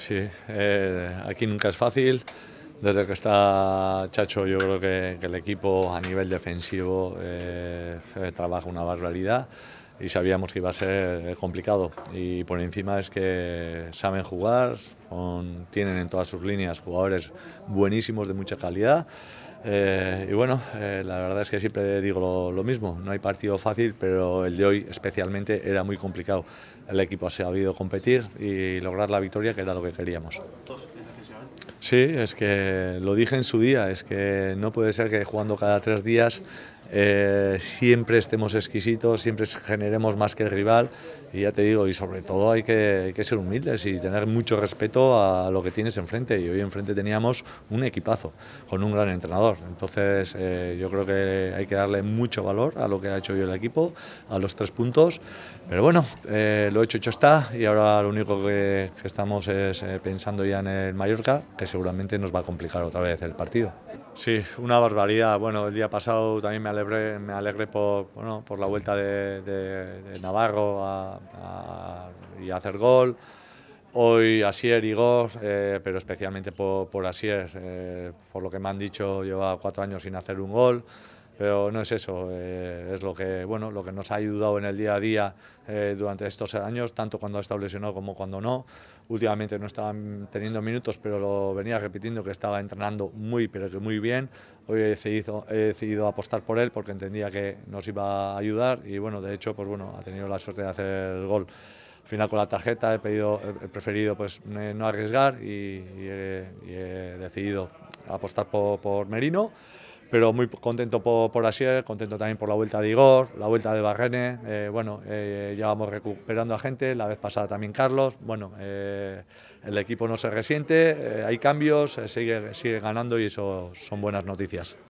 Sí, eh, aquí nunca es fácil. Desde que está Chacho yo creo que, el equipo a nivel defensivo eh, eh, trabaja una barbaridad y sabíamos que iba a ser complicado. Y por encima es que saben jugar, tienen en todas sus líneas jugadores buenísimos de mucha calidad. Eh, y bueno, eh, la verdad es que siempre digo lo, lo, mismo, no hay partido fácil, pero el de hoy especialmente era muy complicado. El equipo ha sabido competir y lograr la victoria, que era lo que queríamos. Sí, es que lo dije en su día, es que no puede ser que jugando cada tres días eh, siempre estemos exquisitos, siempre generemos más que el rival y ya te digo, y sobre todo hay que, ser humildes y tener mucho respeto a lo que tienes enfrente y hoy enfrente teníamos un equipazo con un gran entrenador, entonces eh, yo creo que hay que darle mucho valor a lo que ha hecho hoy el equipo, a los tres puntos, pero bueno, eh, lo hecho hecho está y ahora lo único que estamos es pensando ya en el Mallorca, que seguramente nos va a complicar otra vez el partido. Sí, una barbaridad. Bueno, el día pasado también me alegré, me alegré por, la vuelta de, Navarro a, y hacer gol. Hoy Asier y Goss, eh, pero especialmente por, Asier. Eh, por lo que me han dicho, lleva cuatro años sin hacer un gol pero no es eso, eh, es lo que, bueno, lo que nos ha ayudado en el día a día eh, durante estos años, tanto cuando ha estado lesionado como cuando no. Últimamente no estaban teniendo minutos, pero lo venía repitiendo que estaba entrenando muy, pero que muy bien. Hoy he decidido, he decidido apostar por él porque entendía que nos iba a ayudar y bueno, de hecho, pues bueno, ha tenido la suerte de hacer el gol. Al final con la tarjeta he, pedido, preferido pues eh, no arriesgar y, he, y he, decidido apostar por, por Merino pero muy contento por, por Asier, contento también por la vuelta de Igor, la vuelta de Barrene, eh, bueno, eh, ya vamos recuperando a gente, la vez pasada también Carlos, bueno, eh, el equipo no se resiente, hay cambios, sigue, sigue ganando y eso son buenas noticias.